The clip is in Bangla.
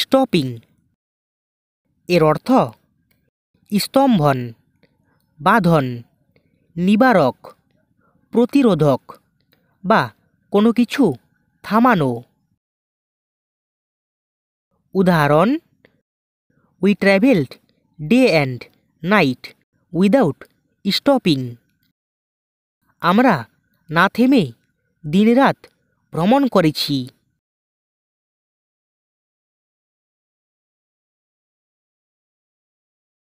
স্টপিং এর অর্থ স্তম্ভন বাঁধন নিবারক প্রতিরোধক বা কোনো কিছু থামানো উদাহরণ we travelled day and night without stopping আমরা না থেমে দিনরাত ভ্রমণ করেছি